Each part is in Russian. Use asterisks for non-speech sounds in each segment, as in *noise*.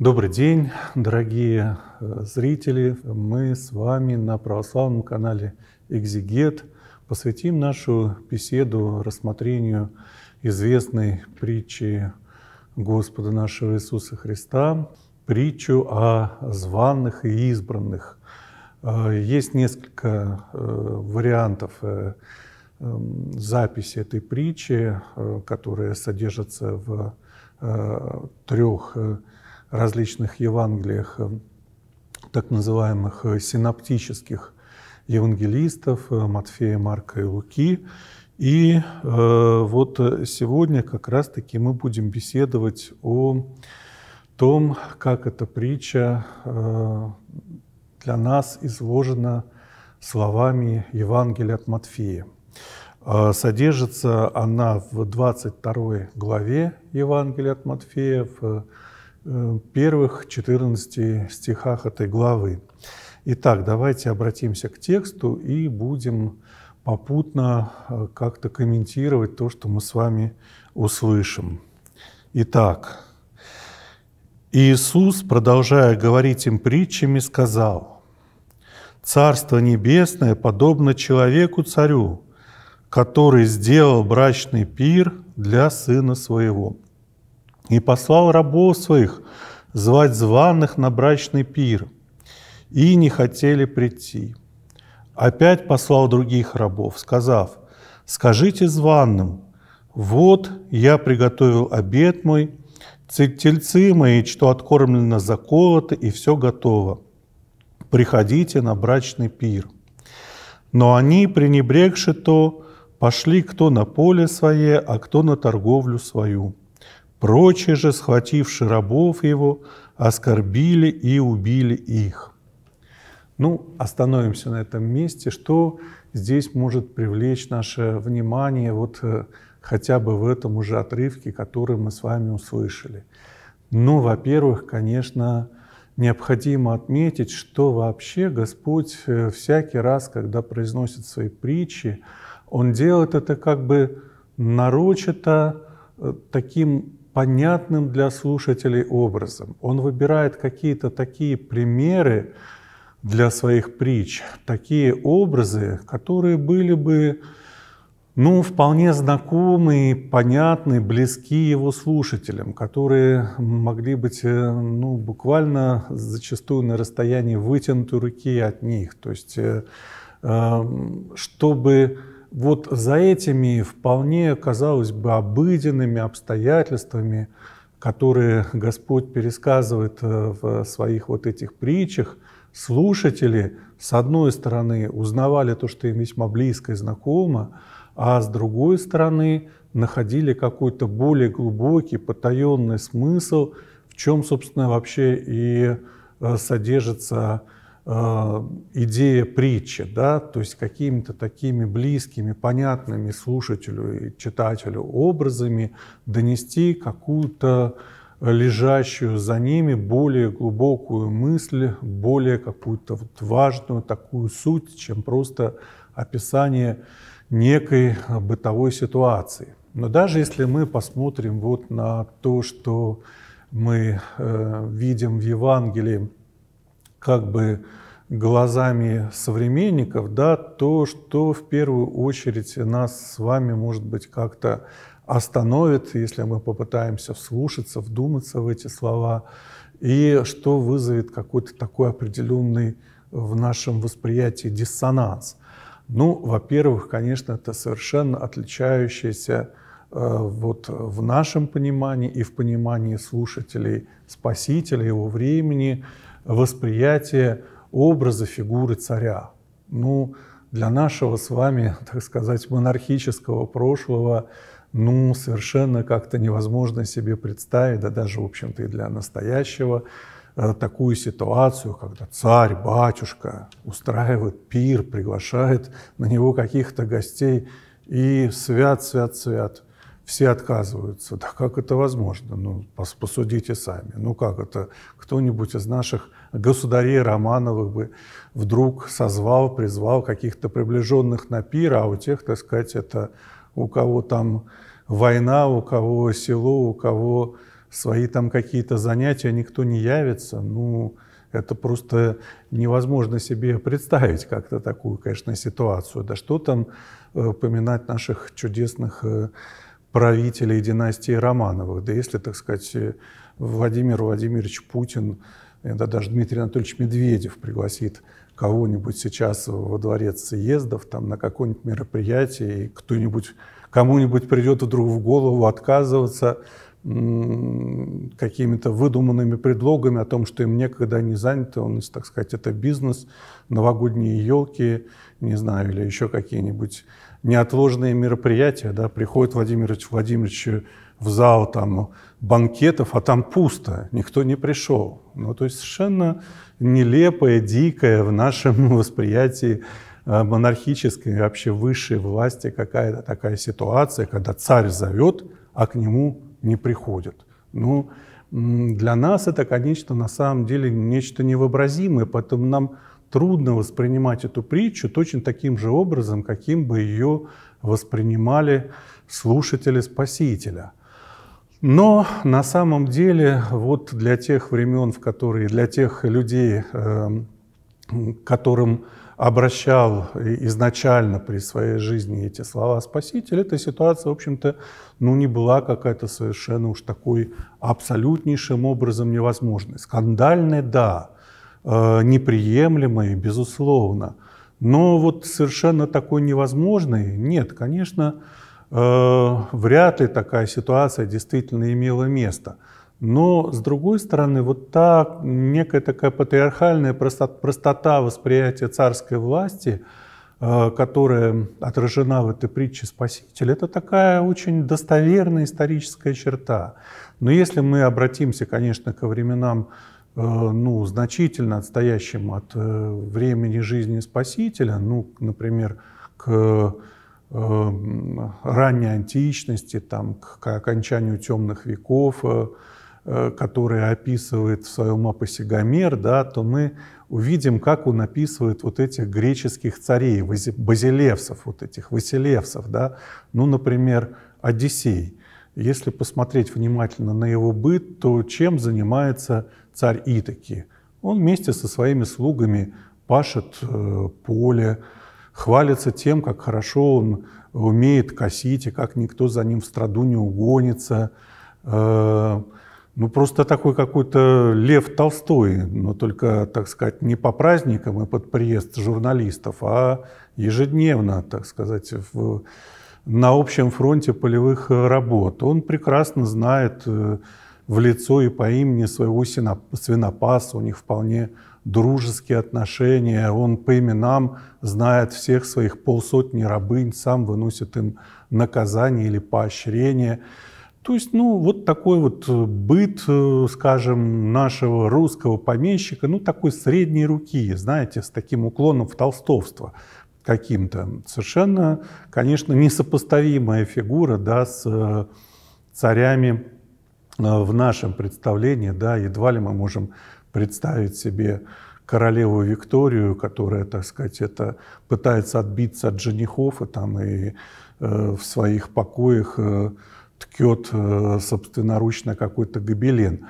Добрый день, дорогие э, зрители! Мы с вами на православном канале «Экзигет» посвятим нашу беседу рассмотрению известной притчи Господа нашего Иисуса Христа, притчу о званных и избранных. Э, есть несколько э, вариантов эм, записи этой притчи, которая содержится в трех различных Евангелиях э, так называемых э, синаптических евангелистов э, Матфея, Марка и Луки. И вот сегодня как раз-таки мы будем беседовать о том, как эта притча для нас изложена словами Евангелия от Матфея. Содержится она в 22 главе Евангелия от Матфея, в Э, первых 14 стихах этой главы. Итак, давайте обратимся к тексту и будем попутно э, как-то комментировать то, что мы с вами услышим. Итак, Иисус, продолжая говорить им притчами, сказал, «Царство небесное подобно человеку-царю, который сделал брачный пир для сына своего» и послал рабов своих звать званых на брачный пир, и не хотели прийти. Опять послал других рабов, сказав, «Скажите званым, вот я приготовил обед мой, тельцы мои, что откормлено, заколото, и все готово. Приходите на брачный пир». Но они, пренебрегши то, пошли кто на поле свое, а кто на торговлю свою. Прочие же, схвативши рабов его, оскорбили и убили их. Ну, остановимся на этом месте. Что здесь может привлечь наше внимание вот э, хотя бы в этом уже отрывке, который мы с вами услышали? Ну, во-первых, конечно, необходимо отметить, что вообще Господь э, всякий раз, когда произносит свои притчи, Он делает это как бы нарочито э, таким понятным для слушателей образом. Он выбирает какие-то такие примеры для своих притч, такие образы, которые были бы ну, вполне знакомые, понятные, близки его слушателям, которые могли быть э, ну, буквально зачастую на расстоянии вытянутой руки от них. То есть, э, э, чтобы вот за этими вполне, казалось бы, обыденными обстоятельствами, которые Господь пересказывает э, в своих вот этих притчах, слушатели, с одной стороны, узнавали то, что им весьма близко и знакомо, а с другой стороны, находили какой-то более глубокий, потаенный смысл, в чем, собственно, вообще и э, содержится Э, идея притчи, да, то есть какими-то такими близкими, понятными слушателю и читателю образами донести какую-то лежащую за ними более глубокую мысль, более какую-то вот важную такую суть, чем просто описание некой бытовой ситуации. Но даже если мы посмотрим вот на то, что мы э, видим в Евангелии, как бы глазами современников, да, то, что в первую очередь нас с вами, может быть, как-то остановит, если мы попытаемся вслушаться, вдуматься в эти слова, и что вызовет какой-то такой определенный в нашем восприятии диссонанс. Ну, во-первых, конечно, это совершенно отличающаяся э, вот в нашем понимании и в понимании слушателей Спасителя, его времени – восприятие образа фигуры царя. Ну, для нашего с вами, *laughs* так сказать, монархического прошлого, ну, совершенно как-то невозможно себе представить, да даже, в общем-то, и для настоящего, э, такую ситуацию, когда царь, батюшка устраивает пир, приглашает на него каких-то гостей, и свят, свят, свят – все отказываются. Да как это возможно? Ну, посудите сами. Ну как это? Кто-нибудь из наших государей Романовых бы вдруг созвал, призвал каких-то приближенных на пир, а у тех, так сказать, это у кого там война, у кого село, у кого свои там какие-то занятия, никто не явится. Ну, это просто невозможно себе представить как-то такую, конечно, ситуацию. Да что там э, поминать наших чудесных э, правителей династии Романовых. Да если, так сказать, э, Владимир Владимирович Путин, да даже Дмитрий Анатольевич Медведев пригласит кого-нибудь сейчас во дворец съездов, там на какое-нибудь мероприятие, и кто-нибудь, кому-нибудь придет вдруг в голову отказываться какими-то выдуманными предлогами о том, что им некогда не занято, он, нас, так сказать, это бизнес, новогодние елки, не знаю, или еще какие-нибудь неотложные мероприятия, да, приходит Владимир Владимирович в зал там банкетов, а там пусто, никто не пришел. Ну, то есть совершенно нелепое, дикое в нашем *laughs* восприятии э, монархической, вообще высшей власти какая-то такая ситуация, когда царь зовет, а к нему не приходят. Ну, для нас это, конечно, на самом деле нечто невообразимое, поэтому нам трудно воспринимать эту притчу точно таким же образом, каким бы ее воспринимали слушатели Спасителя. Но на самом деле вот для тех времен, в которые, для тех людей, к эм, которым обращал изначально при своей жизни эти слова «спаситель», эта ситуация, в общем-то, ну, не была какая-то совершенно уж такой абсолютнейшим образом невозможной. Скандальной – да, Э, неприемлемой, безусловно. Но вот совершенно такой невозможной нет, конечно, э, вряд ли такая ситуация действительно имела место. Но, с другой стороны, вот та некая такая патриархальная простота восприятия царской власти, э, которая отражена в этой притче «Спаситель», это такая очень достоверная историческая черта. Но если мы обратимся, конечно, ко временам Э, ну, значительно отстоящим от э, времени жизни Спасителя, ну, например, к э, ранней античности, там, к окончанию темных веков, которые описывает в своем эпосе Гомер, да, то мы увидим, как он описывает вот этих греческих царей, базилевсов, вот этих василевсов. Да. Ну, например, Одиссей. Если посмотреть внимательно на его быт, то чем занимается царь Итаки. Он вместе со своими слугами пашет э, поле, хвалится тем, как хорошо он умеет косить, и как никто за ним в страду не угонится. Э, ну, просто такой какой-то Лев Толстой, но только, так сказать, не по праздникам и под приезд журналистов, а ежедневно, так сказать, в, на общем фронте полевых работ. Он прекрасно знает э, в лицо и по имени своего свинопаса, у них вполне дружеские отношения, он по именам знает всех своих полсотни рабынь, сам выносит им наказание или поощрение. То есть, ну, вот такой вот быт, э, скажем, нашего русского помещика, ну, такой средней руки, знаете, с таким уклоном в толстовство каким-то. Совершенно, конечно, несопоставимая фигура, да, с э, царями Э, в нашем представлении, да, едва ли мы можем представить себе королеву Викторию, которая, так сказать, это пытается отбиться от женихов и там и э, в своих покоях э, ткет э, собственноручно какой-то гобелен.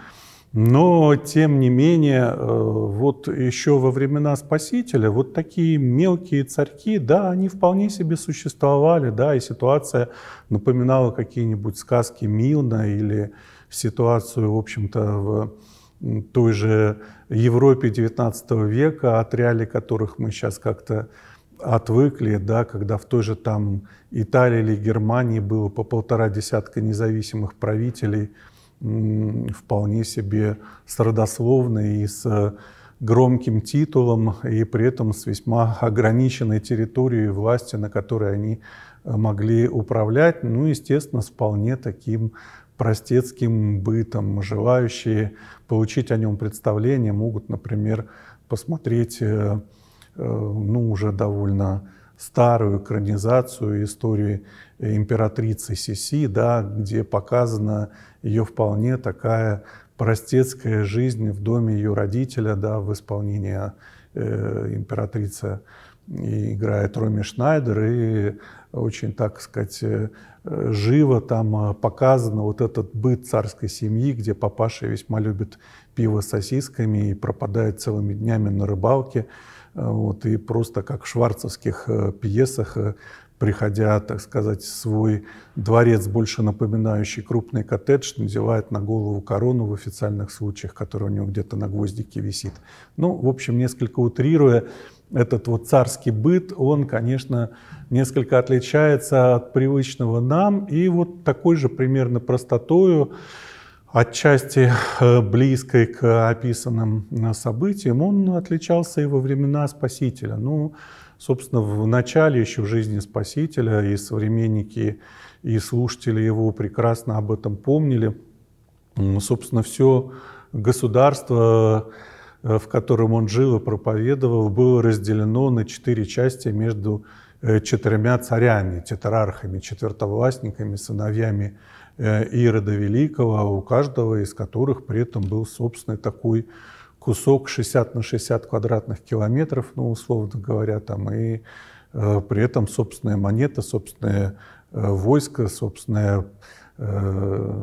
Но, тем не менее, э, вот еще во времена Спасителя вот такие мелкие царьки, да, они вполне себе существовали, да, и ситуация напоминала какие-нибудь сказки Милна или ситуацию, в общем-то, в той же Европе XIX века, от реалий которых мы сейчас как-то отвыкли, да, когда в той же там Италии или Германии было по полтора десятка независимых правителей, вполне себе с родословной и с громким титулом, и при этом с весьма ограниченной территорией власти, на которой они э, могли управлять, ну, естественно, с вполне таким простецким бытом. Желающие получить о нем представление могут, например, посмотреть э, э, ну, уже довольно старую экранизацию истории императрицы Сиси, да, где показана ее вполне такая простецкая жизнь в доме ее родителя, да, в исполнении э, императрица и играет Роми Шнайдер, и очень, так сказать, э, э, живо там э, показано вот этот быт царской семьи, где папаша весьма любит пиво с сосисками и пропадает целыми днями на рыбалке. Вот, и просто как в шварцевских пьесах приходя, так сказать, в свой дворец, больше напоминающий крупный коттедж, надевает на голову корону в официальных случаях, которая у него где-то на гвоздике висит. Ну, в общем, несколько утрируя, этот вот царский быт, он, конечно, несколько отличается от привычного нам, и вот такой же примерно простотою, отчасти э, близкой к описанным э, событиям, он отличался и во времена Спасителя. Ну, собственно, в начале еще жизни Спасителя и современники, и слушатели его прекрасно об этом помнили. Собственно, все государство Э, в котором он жил и проповедовал, было разделено на четыре части между э, четырьмя царями, тетрархами, четвертовластниками, сыновьями э, Ирода Великого, а у каждого из которых при этом был собственный такой кусок 60 на 60 квадратных километров, ну, условно говоря, там, и при этом собственная монета, собственное войско, собственная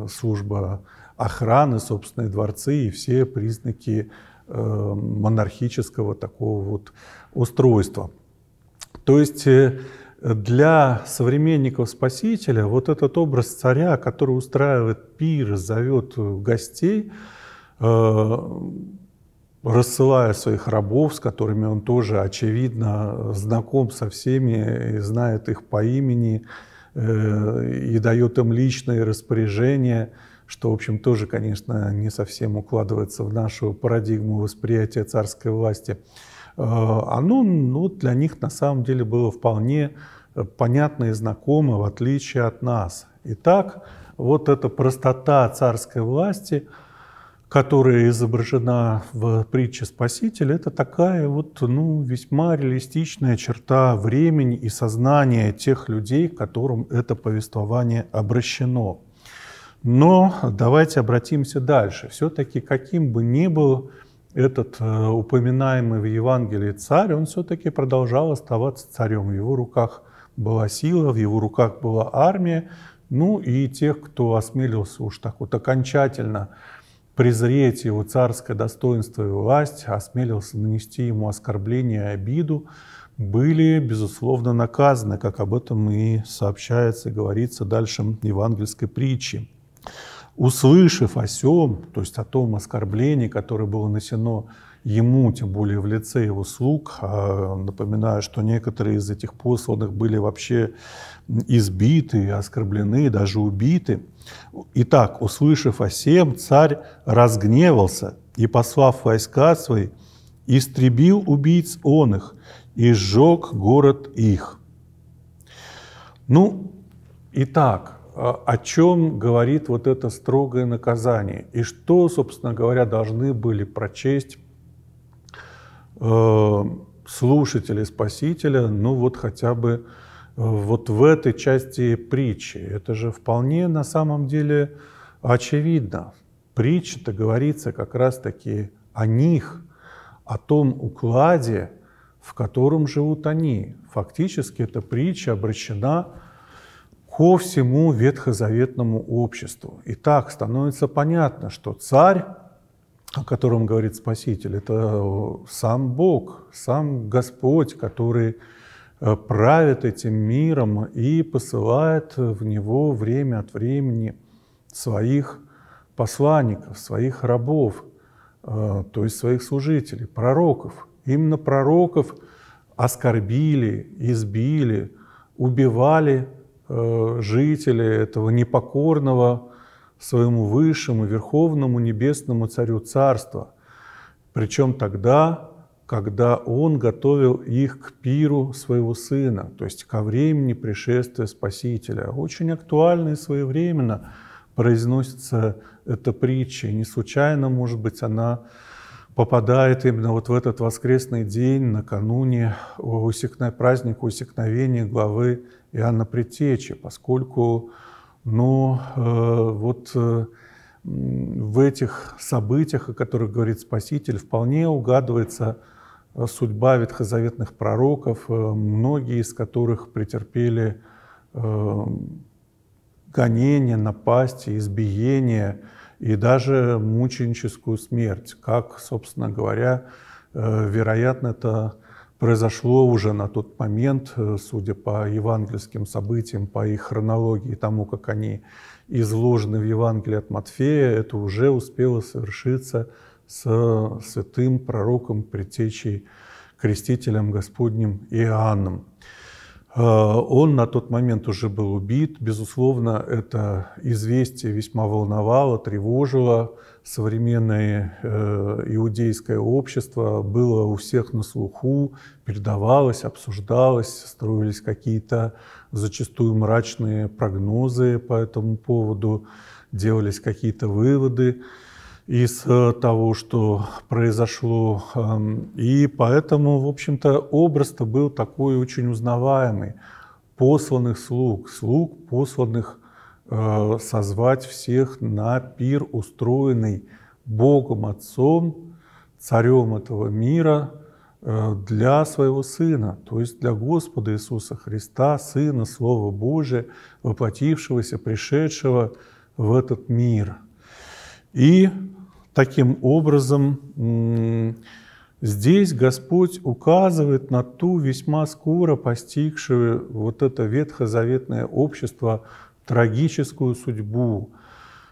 служба охраны, собственные дворцы и все признаки Э, монархического такого вот устройства. То есть э, для современников Спасителя вот этот образ царя, который устраивает пир, зовет гостей, э, рассылая своих рабов, с которыми он тоже, очевидно, знаком со всеми и знает их по имени, и дает им личные распоряжения – что, в общем, тоже, конечно, не совсем укладывается в нашу парадигму восприятия царской власти, э, оно ну, для них на самом деле было вполне э, понятно и знакомо, в отличие от нас. Итак, вот эта простота царской власти, которая изображена в притче «Спаситель», это такая вот ну, весьма реалистичная черта времени и сознания тех людей, к которым это повествование обращено. Но давайте обратимся дальше. Все-таки каким бы ни был этот э, упоминаемый в Евангелии царь, он все-таки продолжал оставаться царем. В его руках была сила, в его руках была армия. Ну и тех, кто осмелился уж так вот окончательно презреть его царское достоинство и власть, осмелился нанести ему оскорбление и обиду, были, безусловно, наказаны, как об этом и сообщается говорится дальше в евангельской притче. Услышав о сем, то есть о том оскорблении, которое было нанесено ему, тем более в лице его слуг. А, напоминаю, что некоторые из этих посланных были вообще избиты, оскорблены, даже убиты. Итак, услышав о сем, царь разгневался и, послав войска свои, истребил убийц он их и сжег город их. Ну, итак, а, о чем говорит вот это строгое наказание и что, собственно говоря, должны были прочесть э, слушатели Спасителя, ну вот хотя бы э, вот в этой части притчи. Это же вполне на самом деле очевидно. Притча-то говорится как раз-таки о них, о том укладе, в котором живут они. Фактически эта притча обращена ко всему ветхозаветному обществу. И так становится понятно, что царь, о котором говорит Спаситель, это э, сам Бог, сам Господь, который э, правит этим миром и посылает в него время от времени своих посланников, своих рабов, э, то есть своих служителей, пророков. Именно пророков оскорбили, избили, убивали Э, жители этого непокорного своему высшему, верховному, небесному царю царства. Причем тогда, когда он готовил их к пиру своего сына, то есть ко времени пришествия Спасителя. Очень актуально и своевременно произносится эта притча. И не случайно, может быть, она попадает именно вот в этот воскресный день, накануне усекна... праздника усекновения главы Иоанна Предтечи, поскольку ну, э, вот э, в этих событиях, о которых говорит Спаситель, вполне угадывается э, судьба ветхозаветных пророков, э, многие из которых претерпели э, гонения, напасти, избиения – и даже мученическую смерть, как, собственно говоря, э, вероятно, это произошло уже на тот момент, э, судя по евангельским событиям, по их хронологии, тому, как они изложены в Евангелии от Матфея, это уже успело совершиться с э, святым пророком, предтечей, крестителем Господним Иоанном. Э, он на тот момент уже был убит. Безусловно, это известие весьма волновало, тревожило. Современное э, иудейское общество было у всех на слуху, передавалось, обсуждалось, строились какие-то зачастую мрачные прогнозы по этому поводу, делались какие-то выводы из э, того, что произошло. Эм, и поэтому, в общем-то, образ-то был такой очень узнаваемый. Посланных слуг, слуг посланных э, созвать всех на пир, устроенный Богом Отцом, царем этого мира, э, для своего Сына, то есть для Господа Иисуса Христа, Сына Слова Божия, воплотившегося, пришедшего в этот мир – и таким образом здесь Господь указывает на ту весьма скоро постигшую вот это ветхозаветное общество трагическую судьбу,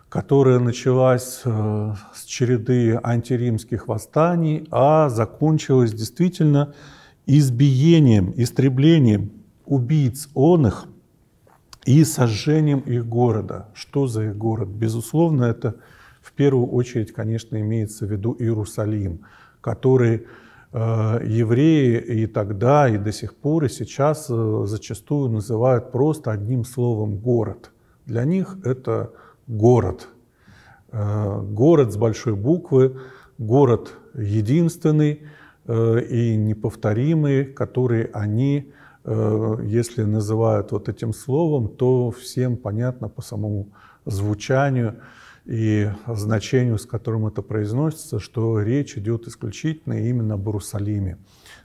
которая началась э, с череды антиримских восстаний, а закончилась действительно избиением, истреблением убийц он их и сожжением их города. Что за их город? Безусловно, это – в первую очередь, конечно, имеется в виду Иерусалим, который э, евреи и тогда, и до сих пор, и сейчас э, зачастую называют просто одним словом «город». Для них это город. Э, город с большой буквы, город единственный и неповторимый, который они, если называют вот этим словом, то всем понятно по самому звучанию – и значению, с которым это произносится, что речь идет исключительно именно об Иерусалиме.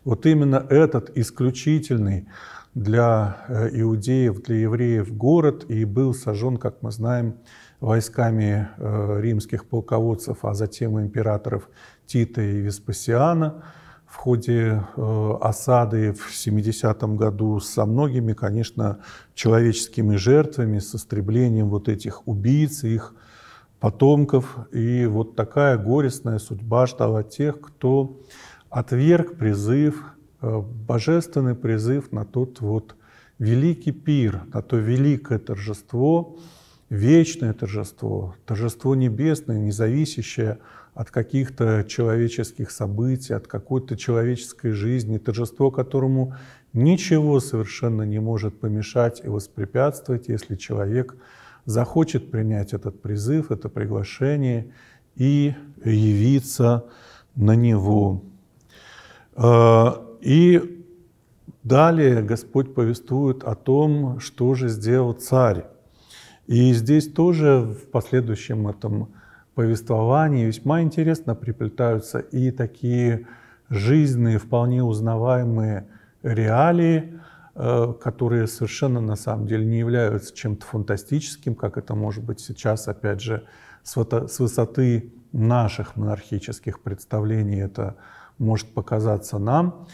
Вот именно этот исключительный для э, иудеев, для евреев город и был сожжен, как мы знаем, войсками э, римских полководцев, а затем императоров Тита и Веспасиана в ходе э, осады в 70-м году со многими, конечно, человеческими жертвами, с истреблением вот этих убийц, их потомков. И вот такая горестная судьба ждала тех, кто отверг призыв, э, божественный призыв на тот вот великий пир, на то великое торжество, вечное торжество, торжество небесное, независящее от каких-то человеческих событий, от какой-то человеческой жизни, торжество, которому ничего совершенно не может помешать и воспрепятствовать, если человек – захочет принять этот призыв, это приглашение и явиться на него. А, и далее Господь повествует о том, что же сделал царь. И здесь тоже в последующем этом повествовании весьма интересно приплетаются и такие жизненные, вполне узнаваемые реалии, Э, которые совершенно на самом деле не являются чем-то фантастическим, как это может быть сейчас, опять же, с э, высоты наших монархических представлений это может показаться нам.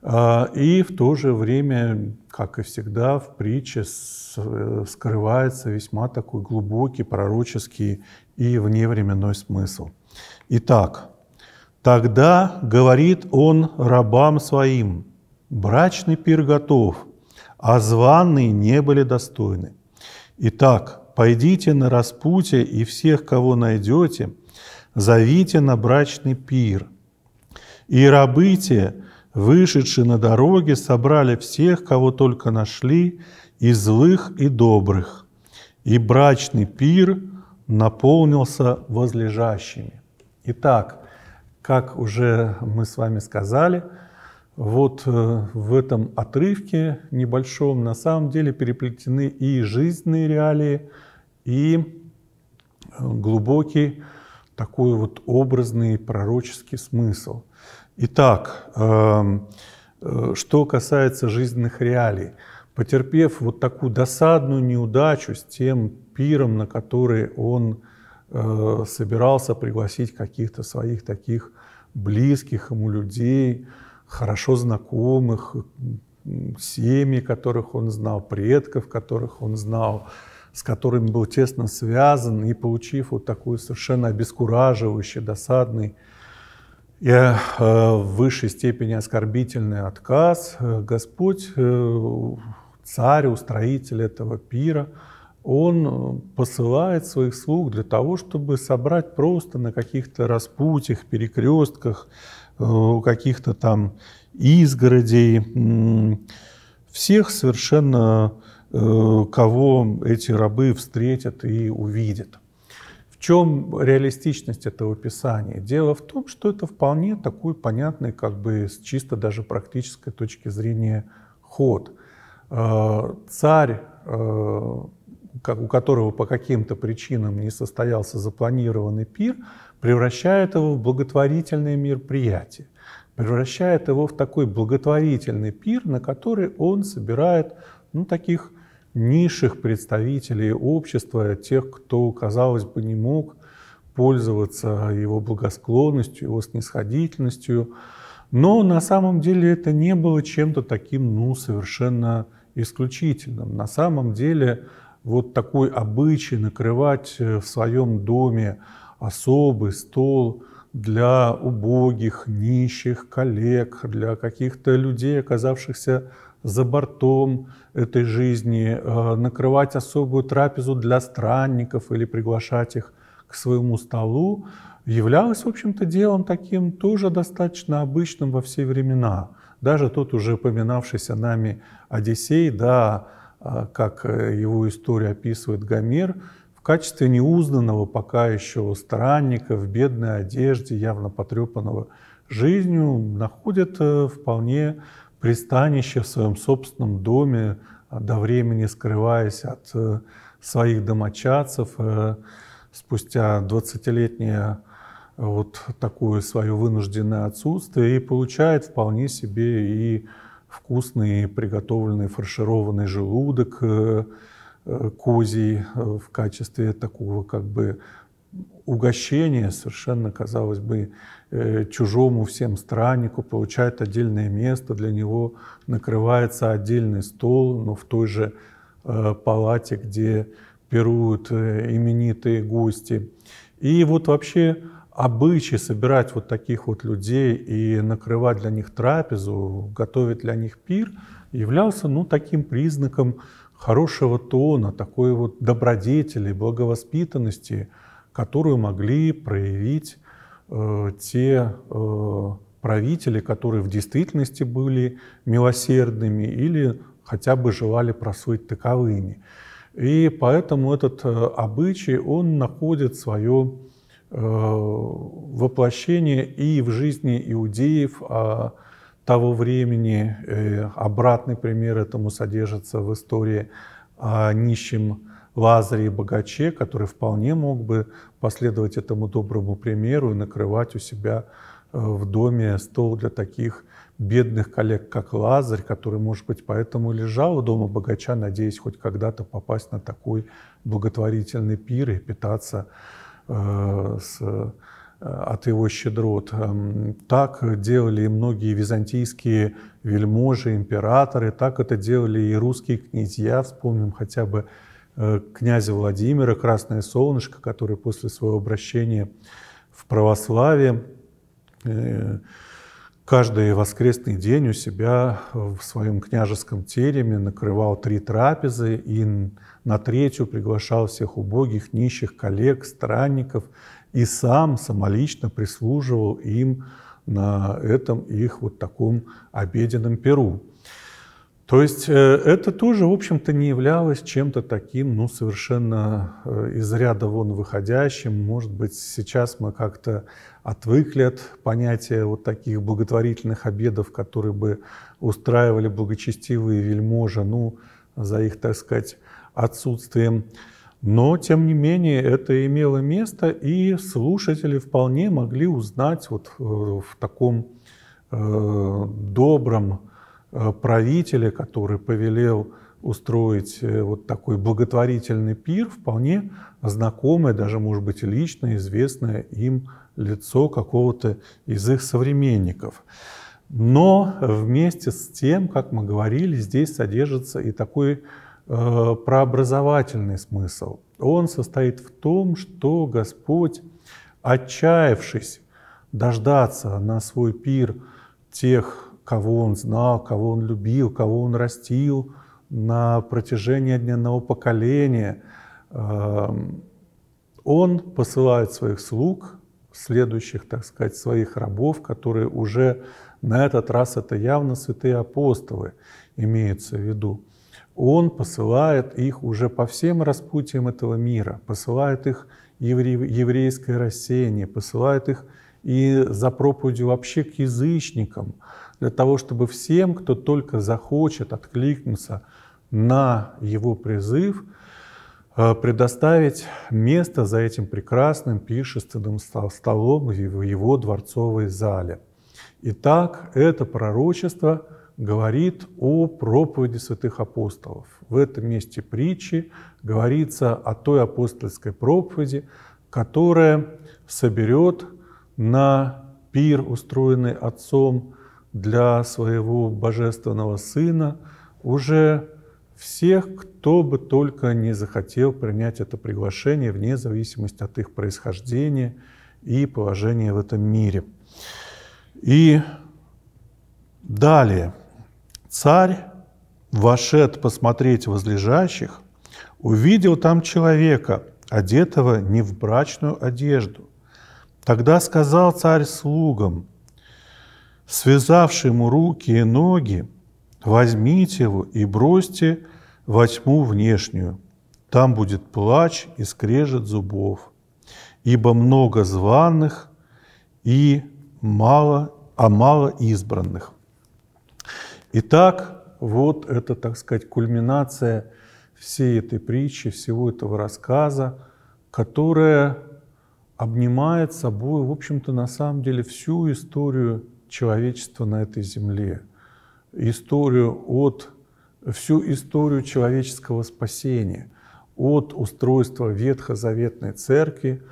Э, и в то же время, как и всегда, в притче скрывается весьма такой глубокий, пророческий и вневременной смысл. Итак, «Тогда говорит он рабам своим, брачный пир готов, а званые не были достойны. Итак, пойдите на распутье и всех, кого найдете, зовите на брачный пир. И рабы те, вышедшие на дороге, собрали всех, кого только нашли, и злых, и добрых. И брачный пир наполнился возлежащими. Итак, как уже мы с вами сказали – вот э, в этом отрывке небольшом на самом деле переплетены и жизненные реалии, и э, глубокий такой вот образный пророческий смысл. Итак, э, что касается жизненных реалий, потерпев вот такую досадную неудачу с тем пиром, на который он собирался пригласить каких-то своих таких близких ему людей, хорошо знакомых, семьи, которых он знал, предков, которых он знал, с которыми был тесно связан, и получив вот такой совершенно обескураживающий, досадный и э, в высшей степени оскорбительный отказ, э, Господь, э, царь, устроитель этого пира, он посылает своих слуг для того, чтобы собрать просто на каких-то распутьях, перекрестках, Э, у каких-то там изгородей, всех совершенно, э, кого эти рабы встретят и увидят. В чем реалистичность этого писания? Дело в том, что это вполне такой понятный, как бы с чисто даже практической точки зрения, ход. Э, царь у которого по каким-то причинам не состоялся запланированный пир, превращает его в благотворительное мероприятие, превращает его в такой благотворительный пир, на который он собирает ну, таких низших представителей общества, тех, кто, казалось бы, не мог пользоваться его благосклонностью, его снисходительностью. Но на самом деле это не было чем-то таким, ну, совершенно исключительным. На самом деле вот такой обычай накрывать э, в своем доме особый стол для убогих, нищих, коллег, для каких-то людей, оказавшихся за бортом этой жизни, э, накрывать особую трапезу для странников или приглашать их к своему столу, являлось, в общем-то, делом таким тоже достаточно обычным во все времена. Даже тот уже упоминавшийся нами Одиссей, да, Э, как э, его история описывает Гомер, в качестве неузнанного пока еще странника в бедной одежде, явно потрепанного жизнью, находит э, вполне пристанище в своем собственном доме, до времени скрываясь от своих домочадцев. Спустя 20-летнее вот такое свое вынужденное отсутствие и получает вполне себе и вкусный приготовленный фаршированный желудок э, э, козий э, в качестве такого как бы угощения совершенно, казалось бы, чужому всем страннику, получает отдельное место, для него накрывается отдельный стол, но в той же палате, где пируют именитые гости. И вот вообще обычай собирать вот таких вот людей и накрывать для них трапезу, готовить для них пир, являлся ну, таким признаком хорошего тона, такой вот добродетели, благовоспитанности, которую могли проявить э, те э, правители, которые в действительности были милосердными или хотя бы желали прослыть таковыми. И поэтому этот э, обычай, он находит свое Э, воплощение и в жизни иудеев а того времени. Э, обратный пример этому содержится в истории о нищем Лазаре и богаче, который вполне мог бы последовать этому доброму примеру и накрывать у себя э, в доме стол для таких бедных коллег, как Лазарь, который, может быть, поэтому лежал у дома богача, надеясь хоть когда-то попасть на такой благотворительный пир и питаться Э, с э, от его щедрот. Эм, так делали многие византийские вельможи, императоры, так это делали и русские князья. Вспомним хотя бы э, князя Владимира, Красное Солнышко, который после своего обращения в православие каждый воскресный день у себя в своем княжеском тереме накрывал три трапезы и на третью приглашал всех убогих, нищих, коллег, странников и сам самолично прислуживал им на этом их вот таком обеденном перу. То есть э, это тоже, в общем-то, не являлось чем-то таким, ну, совершенно э, из ряда вон выходящим. Может быть, сейчас мы как-то отвыкли от понятия вот таких благотворительных обедов, которые бы устраивали благочестивые вельможи, ну, за их, так сказать, отсутствием. Но, тем не менее, это имело место, и слушатели вполне могли узнать вот э, в таком э, добром э, правителе, который повелел устроить вот такой благотворительный пир, вполне знакомое, даже, может быть, лично известное им лицо какого-то из их современников. Но вместе с тем, как мы говорили, здесь содержится и такой Э, про образовательный смысл. Он состоит в том, что Господь, отчаявшись дождаться на свой пир тех, кого Он знал, кого Он любил, кого Он растил на протяжении ни одного поколения, эм, Он посылает своих слуг, следующих, так сказать, своих рабов, которые уже на этот раз это явно святые апостолы имеются в виду он посылает их уже по всем распутиям этого мира, посылает их еврейское рассеяние, посылает их и за проповедью вообще к язычникам, для того, чтобы всем, кто только захочет откликнуться на его призыв, э, предоставить место за этим прекрасным пиршественным столом в его дворцовой зале. Итак, это пророчество – говорит о проповеди святых апостолов. В этом месте притчи говорится о той апостольской проповеди, которая соберет на пир, устроенный Отцом для своего божественного Сына, уже всех, кто бы только не захотел принять это приглашение, вне зависимости от их происхождения и положения в этом мире. И далее – Царь, вошед посмотреть возлежащих, увидел там человека, одетого не в брачную одежду. Тогда сказал царь слугам, связавшим руки и ноги, возьмите его и бросьте во тьму внешнюю. Там будет плач и скрежет зубов, ибо много званых и мало, а мало избранных. Итак, вот это, так сказать, кульминация всей этой притчи, всего этого рассказа, которая обнимает собой, в общем-то, на самом деле всю историю человечества на этой земле, историю от, всю историю человеческого спасения, от устройства Ветхозаветной Церкви,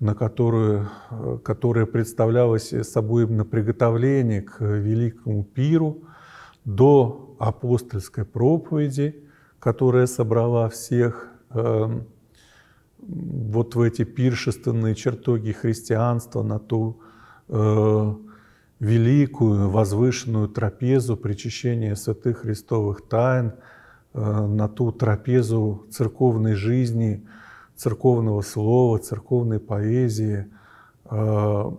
на которую, э, которая представляла собой на приготовление к великому пиру – до апостольской проповеди, которая собрала всех э, вот в эти пиршественные чертоги христианства на ту э, великую возвышенную трапезу причащения святых христовых тайн, э, на ту трапезу церковной жизни, церковного слова, церковной поэзии, э,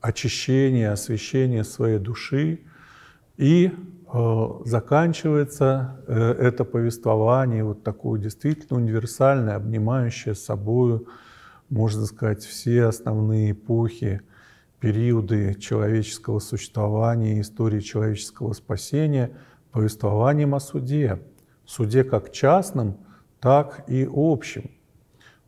очищения, освящения своей души – и э, заканчивается э, это повествование, вот такое действительно универсальное, обнимающее собою, можно сказать, все основные эпохи, периоды человеческого существования, истории человеческого спасения, повествованием о суде. Суде как частном, так и общем,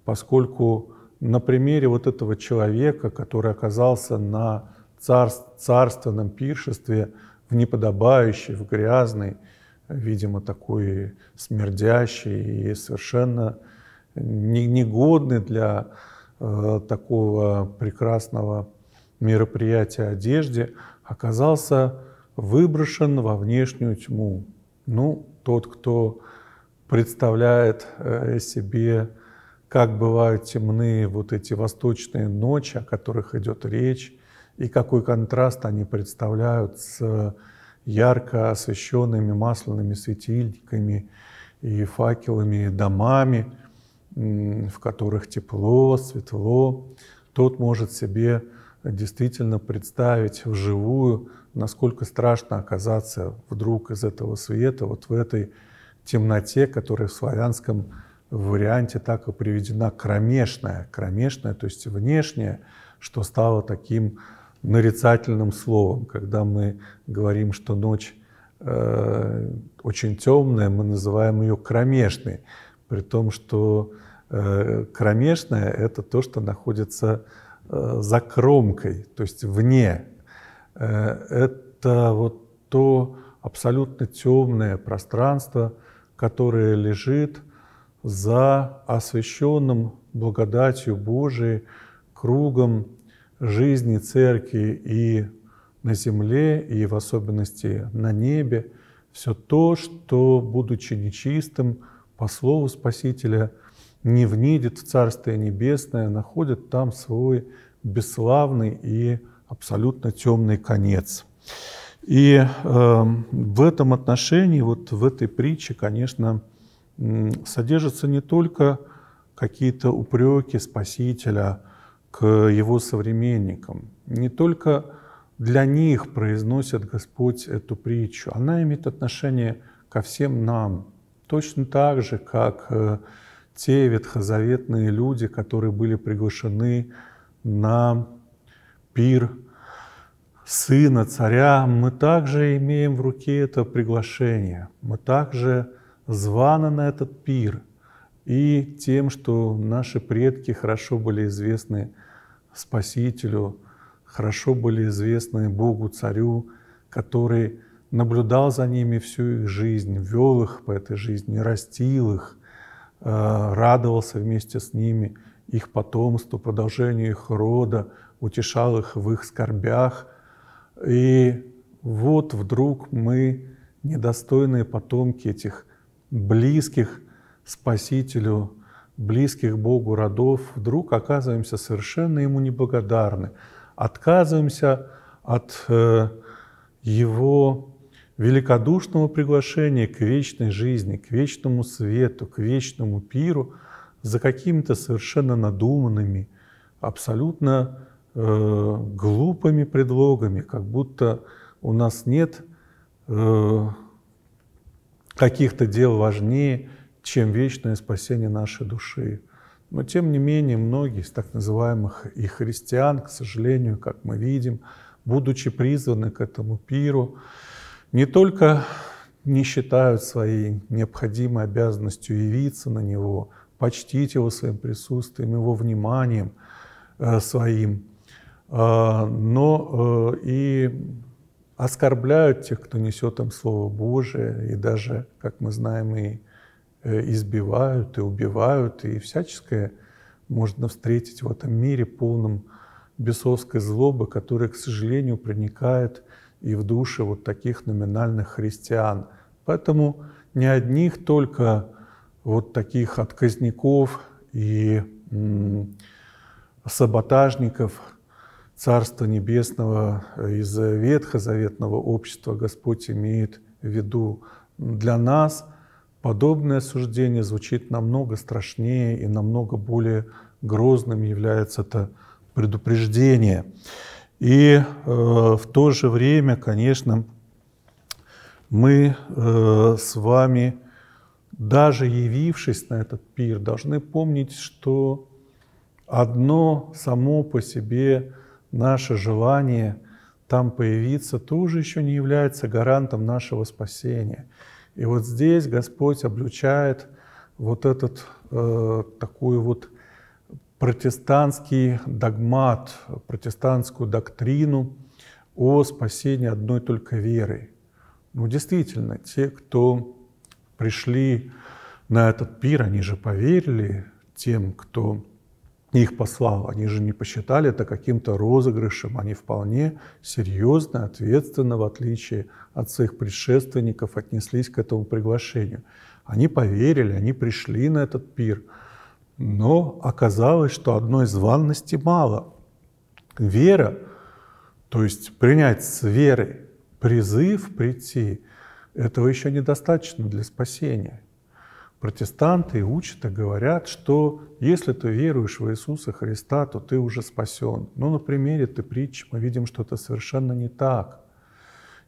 поскольку на примере вот этого человека, который оказался на царств, царственном пиршестве, в неподобающей, в грязной, видимо, такой смердящей и совершенно негодной для э, такого прекрасного мероприятия одежде, оказался выброшен во внешнюю тьму. Ну, тот, кто представляет э, себе, как бывают темные вот эти восточные ночи, о которых идет речь, и какой контраст они представляют с ярко освещенными масляными светильниками и факелами, и домами, в которых тепло, светло. Тот может себе действительно представить вживую, насколько страшно оказаться вдруг из этого света, вот в этой темноте, которая в славянском варианте так и приведена кромешная. Кромешная, то есть внешняя, что стало таким нарицательным словом, когда мы говорим, что ночь э, очень темная, мы называем ее кромешной, при том, что э, кромешная – это то, что находится э, за кромкой, то есть вне. Э, это вот то абсолютно темное пространство, которое лежит за освященным благодатью Божией кругом жизни церкви и на земле, и в особенности на небе, все то, что, будучи нечистым, по слову Спасителя, не внидит в Царствие Небесное, находит там свой бесславный и абсолютно темный конец. И э, в этом отношении, вот в этой притче, конечно, содержатся не только какие-то упреки Спасителя его современникам. Не только для них произносит Господь эту притчу. Она имеет отношение ко всем нам, точно так же, как э, те ветхозаветные люди, которые были приглашены на пир сына царя, мы также имеем в руке это приглашение, мы также званы на этот пир. И тем, что наши предки хорошо были известны Спасителю, хорошо были известны Богу, Царю, который наблюдал за ними всю их жизнь, вел их по этой жизни, растил их, э, радовался вместе с ними их потомству, продолжению их рода, утешал их в их скорбях. И вот вдруг мы, недостойные потомки этих близких Спасителю близких Богу родов, вдруг оказываемся совершенно Ему неблагодарны, отказываемся от э, Его великодушного приглашения к вечной жизни, к вечному свету, к вечному пиру за какими-то совершенно надуманными, абсолютно э, глупыми предлогами, как будто у нас нет э, каких-то дел важнее, чем вечное спасение нашей души. Но тем не менее многие из так называемых и христиан, к сожалению, как мы видим, будучи призваны к этому пиру, не только не считают своей необходимой обязанностью явиться на него, почтить его своим присутствием, его вниманием э, своим, э, но э, и оскорбляют тех, кто несет им Слово Божие, и даже, как мы знаем, и Э, избивают и убивают, и всяческое можно встретить в этом мире полном бесовской злобы, которая, к сожалению, проникает и в души вот таких номинальных христиан. Поэтому не одних только вот таких отказников и саботажников Царства Небесного э, из ветхозаветного общества Господь имеет в виду для нас – Подобное суждение звучит намного страшнее и намного более грозным является это предупреждение. И э, в то же время, конечно, мы э, с вами, даже явившись на этот пир, должны помнить, что одно само по себе наше желание там появиться тоже еще не является гарантом нашего спасения. И вот здесь Господь облучает вот этот э, такой вот протестантский догмат, протестантскую доктрину о спасении одной только верой. Ну, действительно, те, кто пришли на этот пир, они же поверили тем, кто их послал. Они же не посчитали это каким-то розыгрышем. Они вполне серьезно, ответственно, в отличие от своих предшественников, отнеслись к этому приглашению. Они поверили, они пришли на этот пир. Но оказалось, что одной званности мало. Вера, то есть принять с верой призыв прийти, этого еще недостаточно для спасения протестанты учат и говорят, что если ты веруешь в Иисуса Христа, то ты уже спасен. Но ну, на примере этой притчи мы видим, что это совершенно не так.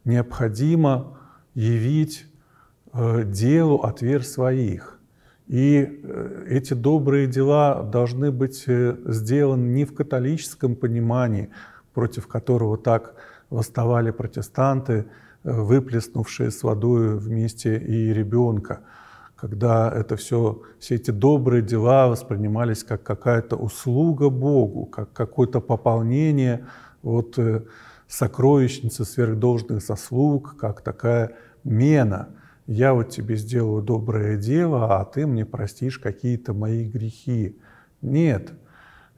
Необходимо явить э, делу отверь своих. И э, эти добрые дела должны быть э, сделаны не в католическом понимании, против которого так восставали протестанты, выплеснувшие с водой вместе и ребенка – когда это все, все эти добрые дела воспринимались как какая-то услуга Богу, как какое-то пополнение вот э, сокровищницы сверхдолжных заслуг, как такая мена. Я вот тебе сделаю доброе дело, а ты мне простишь какие-то мои грехи. Нет,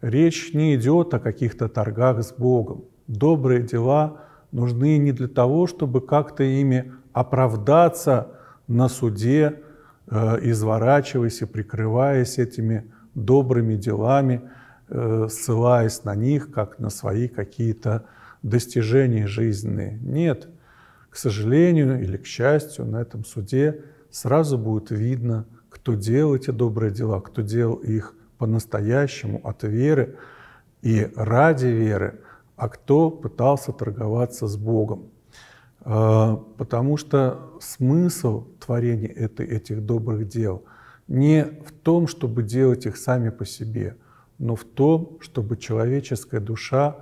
речь не идет о каких-то торгах с Богом. Добрые дела нужны не для того, чтобы как-то ими оправдаться на суде, Э, изворачиваясь и прикрываясь этими добрыми делами, э, ссылаясь на них, как на свои какие-то достижения жизненные. Нет, к сожалению или к счастью, на этом суде сразу будет видно, кто делал эти добрые дела, кто делал их по-настоящему от веры и ради веры, а кто пытался торговаться с Богом. А, потому что смысл творения этой, этих добрых дел не в том, чтобы делать их сами по себе, но в том, чтобы человеческая душа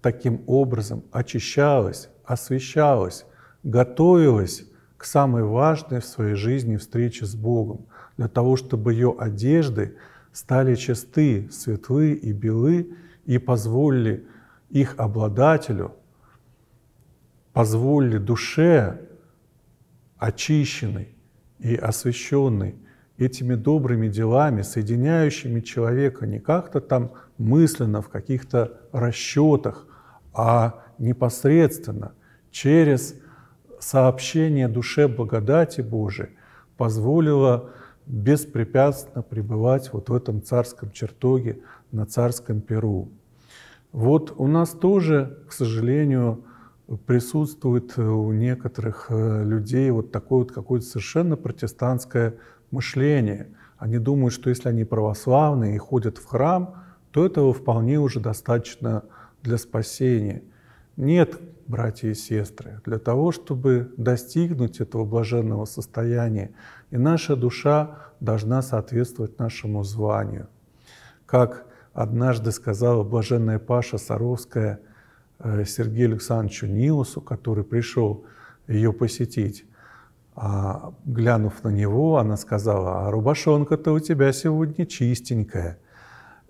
таким образом очищалась, освещалась, готовилась к самой важной в своей жизни встрече с Богом, для того, чтобы ее одежды стали чисты, светлы и белы и позволили их обладателю – позволили душе очищенной и освященной этими добрыми делами, соединяющими человека не как-то там мысленно в каких-то расчетах, а непосредственно через сообщение душе благодати Божией позволило беспрепятственно пребывать вот в этом царском чертоге, на царском перу. Вот у нас тоже, к сожалению, присутствует э, у некоторых э, людей вот такое вот какое-то совершенно протестантское мышление. Они думают, что если они православные и ходят в храм, то этого вполне уже достаточно для спасения. Нет, братья и сестры, для того, чтобы достигнуть этого блаженного состояния, и наша душа должна соответствовать нашему званию. Как однажды сказала блаженная Паша Саровская – Э, Сергею Александровичу Нилусу, который пришел ее посетить. А, глянув на него, она сказала, а рубашонка-то у тебя сегодня чистенькая.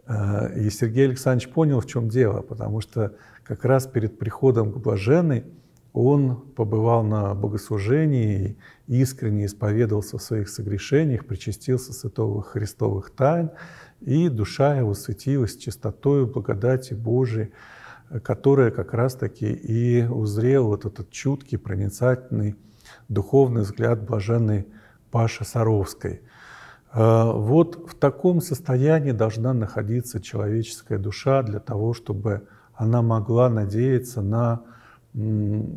Э, и Сергей Александрович понял, в чем дело, потому что как раз перед приходом к блаженной он побывал на богослужении, искренне исповедовался в своих согрешениях, причастился святого Христовых тайн, и душа его светилась чистотою благодати Божией которая как раз-таки и узрела вот этот чуткий, проницательный, духовный взгляд блаженной Паши Саровской. А, вот в таком состоянии должна находиться человеческая душа для того, чтобы она могла надеяться на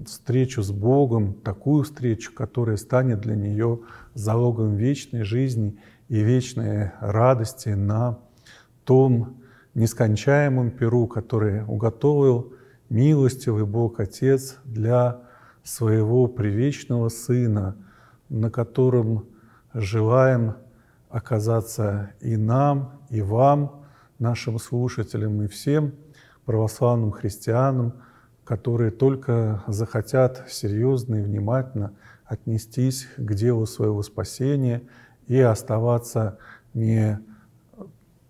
встречу с Богом, такую встречу, которая станет для нее залогом вечной жизни и вечной радости на том нескончаемом перу, который уготовил милостивый Бог Отец для своего привечного Сына, на котором желаем оказаться и нам, и вам, нашим слушателям, и всем православным христианам, которые только захотят серьезно и внимательно отнестись к делу своего спасения и оставаться не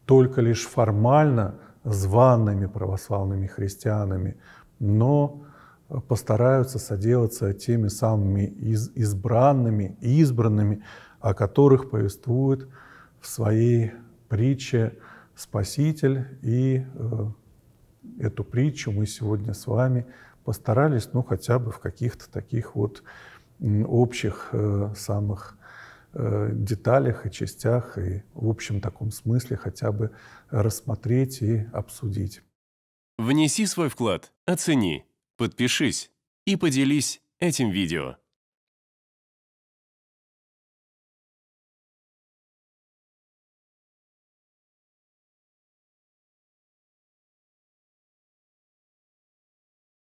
только лишь формально званными православными христианами, но э, постараются соделаться теми самыми из, избранными и избранными, о которых повествует в своей притче Спаситель. И э, эту притчу мы сегодня с вами постарались, ну, хотя бы в каких-то таких вот общих э, самых Э, деталях и частях и в общем таком смысле хотя бы рассмотреть и обсудить. Внеси свой вклад, оцени, подпишись и поделись этим видео.